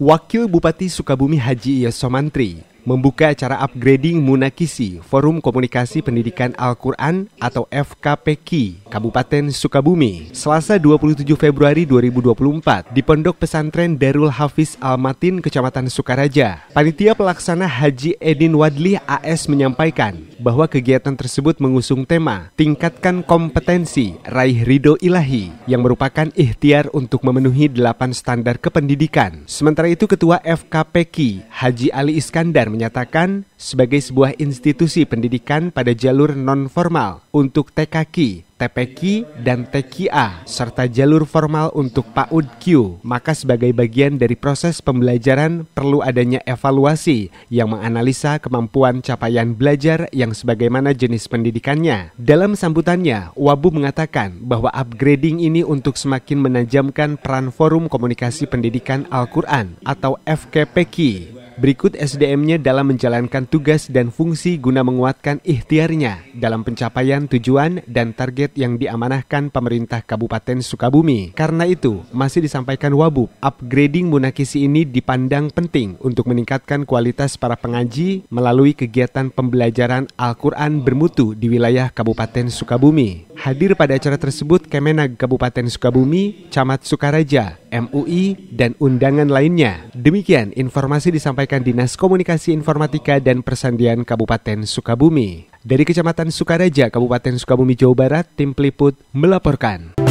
Wakil Bupati Sukabumi Haji Yosomantri membuka acara upgrading Munakisi, Forum Komunikasi Pendidikan Al-Quran atau FKPK, Kabupaten Sukabumi, Selasa 27 Februari 2024 di Pondok Pesantren Darul Hafiz Al-Matin, Kecamatan Sukaraja. Panitia pelaksana Haji Edin Wadli AS menyampaikan bahwa kegiatan tersebut mengusung tema Tingkatkan Kompetensi Raih Ridho Ilahi yang merupakan ikhtiar untuk memenuhi 8 standar kependidikan. Sementara itu Ketua FKPK Haji Ali Iskandar menyatakan sebagai sebuah institusi pendidikan pada jalur non-formal untuk TKQ, TPQ, dan TKA, serta jalur formal untuk PAUD Q. Maka sebagai bagian dari proses pembelajaran perlu adanya evaluasi yang menganalisa kemampuan capaian belajar yang sebagaimana jenis pendidikannya. Dalam sambutannya, Wabu mengatakan bahwa upgrading ini untuk semakin menajamkan peran Forum Komunikasi Pendidikan Al-Quran atau FKPQ Berikut SDM-nya dalam menjalankan tugas dan fungsi guna menguatkan ikhtiarnya dalam pencapaian tujuan dan target yang diamanahkan pemerintah Kabupaten Sukabumi. Karena itu, masih disampaikan Wabub, upgrading Munakisi ini dipandang penting untuk meningkatkan kualitas para pengaji melalui kegiatan pembelajaran Al-Quran bermutu di wilayah Kabupaten Sukabumi. Hadir pada acara tersebut Kemenag Kabupaten Sukabumi, Camat Sukaraja, MUI, dan undangan lainnya. Demikian informasi disampaikan Dinas Komunikasi Informatika dan Persandian Kabupaten Sukabumi. Dari Kecamatan Sukaraja, Kabupaten Sukabumi, Jawa Barat, tim peliput melaporkan.